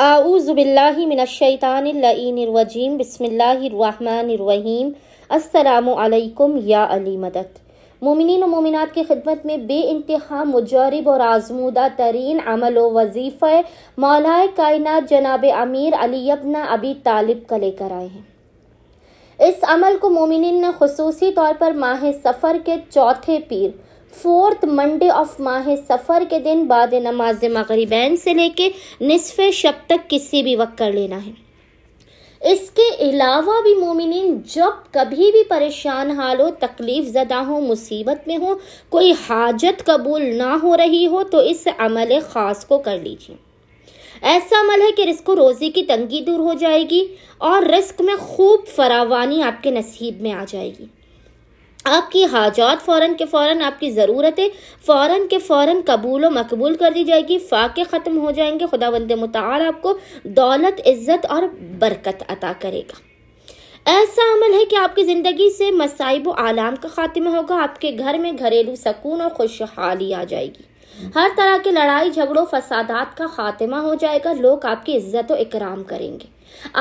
आऊज़बिल्लाशैतानरजीम बसमीम असलकम या अली मदद मोमिन ममिनत की खिदमत में बे इंतहा मुजरब और आजमूदा तरीन अमल व वजीफ़ मौलाए कायनात जनाब अमीर अली अपना अबी तालिब का लेकर आए हैं इस अमल को मोमिन ने खसूसी तौर पर माह सफ़र के चौथे पीर फोर्थ मंडे ऑफ माह सफ़र के दिन बाद नमाज मगरबैन से लेके नसफ़ शब तक किसी भी वक्त कर लेना है इसके अलावा भी मोमिन जब कभी भी परेशान हाल हो तकलीफ़ ज़दा हो मुसीबत में हो कोई हाजत कबूल ना हो रही हो तो इस अमल ख़ास को कर लीजिए ऐसा अमल है कि रिस्क रोज़ी की तंगी दूर हो जाएगी और रिस्क में खूब फरावानी आपके नसीब में आ जाएगी आपकी हाजात फ़ौरन के फ़ौरन आपकी ज़रूरतें फ़ौरन के फ़ौरन कबूल व मकबूल कर दी जाएगी फ़ाके ख़त्म हो जाएंगे खुदा वंद मताल आपको दौलत इज़्ज़त और बरकत अता करेगा ऐसा अमल है कि आपकी ज़िंदगी से मसाइब आलाम का खात्मा होगा आपके घर में घरेलू सकून और खुशहाली आ जाएगी हर तरह के लड़ाई झगड़ों फसादात का खात्मा हो जाएगा लोग आपकी इज्जत और इकराम करेंगे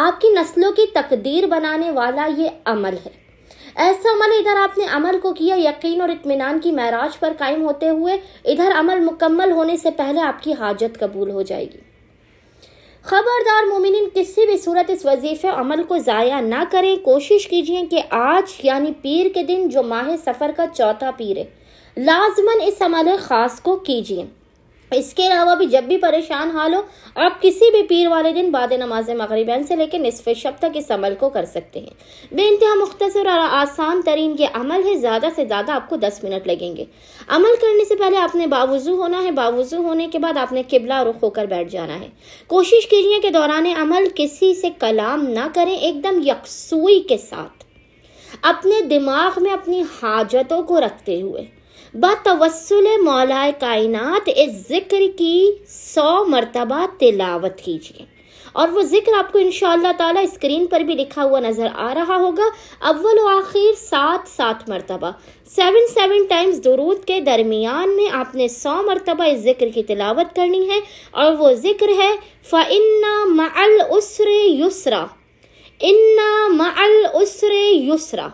आपकी नस्लों की तकदीर बनाने वाला ये अमल है ऐसा अमल इधर आपने अमल को किया यकीन और इतमान की महराज पर कायम होते हुए इधर अमल मुकम्मल होने से पहले आपकी हाजत कबूल हो जाएगी खबरदार मोमिन किसी भी सूरत इस वजीफ़े अमल को ज़ाया ना करें कोशिश कीजिए कि आज यानी पीर के दिन जो माह सफ़र का चौथा पीर है लाजमन इस अमल ख़ास को कीजिए इसके अलावा भी जब भी परेशान हाल हो आप किसी भी पीर वाले दिन बाद नमाज मगरबन से लेकर नसफ शब तक इस अमल को कर सकते हैं बेानतहा मुख्तर और आसान तरीन ये अमल है ज़्यादा से ज़्यादा आपको दस मिनट लगेंगे अमल करने से पहले आपने बावजू होना है बावजू होने के बाद आपने किबला रुख होकर बैठ जाना है कोशिश कीजिए कि दौरान अमल किसी से कलाम ना करें एकदम यकसुई के साथ अपने दिमाग में अपनी हाजतों को रखते हुए बतवसल मौलाए कायनात इस ज़िक्र की सौ मरतबा तिलावत कीजिए और वो ज़िक्र आपको इन ताला स्क्रीन पर भी लिखा हुआ नज़र आ रहा होगा अव्वल आखिर सात सात मरतबा सेवन सेवन टाइम्स दरूद के दरमियान में आपने सौ मरतबा इस ज़िक्र की तिलावत करनी है और वो ज़िक्र है फ़न्ना मल उसर युसरा इन्ना मल उसर युसरा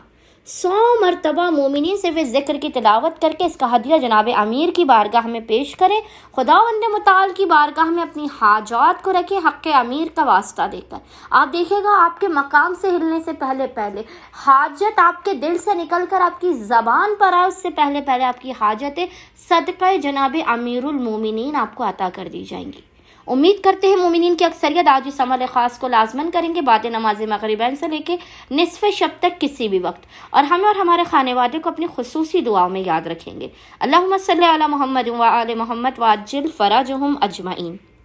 सौ मरतबा मोमिन से इस जिक्र की तिलावत करके इसका हदिया जनाब अमीर की बारगाह में पेश करें खुदा वंद मताल की बारगाह में अपनी हाजात को रखें हक़ अमीर का वास्ता देकर आप देखेगा आपके मकाम से हिलने से पहले पहले हाजत आपके दिल से निकल कर आपकी ज़बान पर आए उससे पहले पहले आपकी हाजतें सदक़ जनाब अमीरमिन आपको अता कर दी जाएंगी उम्मीद करते हैं मोमिन की अक्सरियत आज इस अमल ख़ास को लाजमन करेंगे बाद नमाज मगरबैन से लेके नसफ़ शब तक किसी भी वक्त और हमें और हमारे खाने वादे को अपनी खसूसी दुआओं में याद रखेंगे अल्लाह सल महमद वाल महमद वाजिल फ़राज अजमाइन